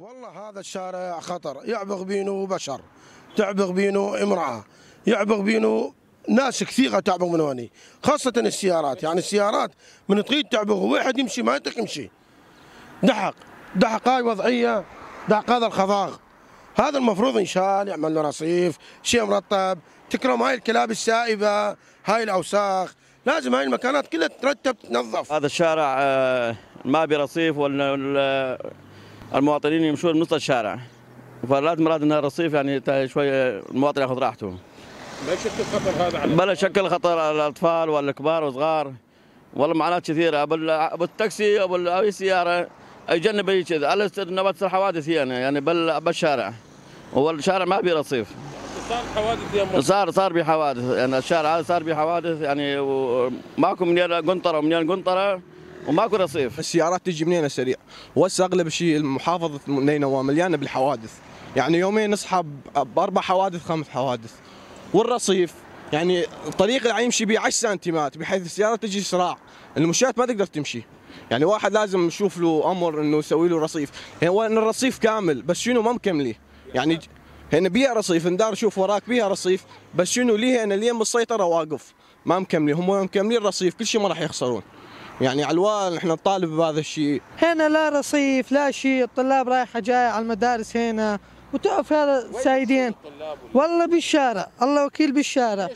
والله هذا الشارع خطر يعبغ بينه بشر تعبغ بينه امرأة يعبغ بينه ناس كثيرة تعبغ من هوني خاصة السيارات يعني السيارات من تقيد تعبغ واحد يمشي ما يطيق يمشي دحق دحق هاي وضعية دحق هذا الخضاغ هذا المفروض الله يعمل له رصيف شيء مرتب تكرم هاي الكلاب السائبة هاي الأوساخ لازم هاي المكانات كلها ترتب تنظف هذا الشارع آه، ما برصيف ولا المواطنين يمشون نص الشارع فلازم مرات انها الرصيف يعني شويه المواطن ياخذ راحته بلا شكل خطر هذا على بلا شكل خطر على الاطفال والكبار والصغار والله معاناه كثيره بالتاكسي او اي سياره يجنب اي كذا على نبات الحوادث يعني, يعني بل بالشارع هو الشارع ما بيه رصيف صار حوادث يا صار صار بحوادث يعني الشارع هذا صار بحوادث يعني ماكو منين قنطره ومنين قنطره وماكو رصيف السيارات تجي منين سريع وهسه اغلب شيء محافظه نينوى مليانه بالحوادث يعني يومين نصحى باربع حوادث خمس حوادث والرصيف يعني الطريق اللي يمشي به 10 سنتيمات بحيث السياره تجي صراع المشات ما تقدر تمشي يعني واحد لازم يشوف له امر انه يسوي له رصيف يعني هو ان الرصيف كامل بس شنو ما مكمليه يعني هنا بيها رصيف ندار شوف وراك بيها رصيف بس شنو ليه انا اليوم بالسيطره واقف ما مكملي هم مكملين الرصيف كل شيء ما راح يخسرون يعني علوان احنا نطالب بهذا الشيء هنا لا رصيف لا شيء الطلاب رايحه جايه على المدارس هنا وتقف هذا سايدين والله بالشارع الله وكيل بالشارع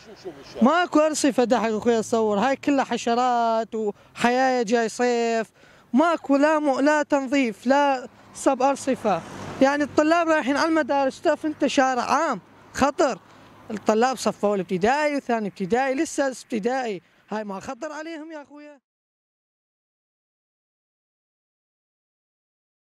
ماكو ارصفه دحق اخوي اصور هاي كلها حشرات وحياه جاي صيف ماكو لا م... لا تنظيف لا صب ارصفه يعني الطلاب رايحين على المدارس تقف انت شارع عام خطر الطلاب صفوا الابتدائي وثاني ابتدائي لسه ابتدائي هاي ما خطر عليهم يا اخويا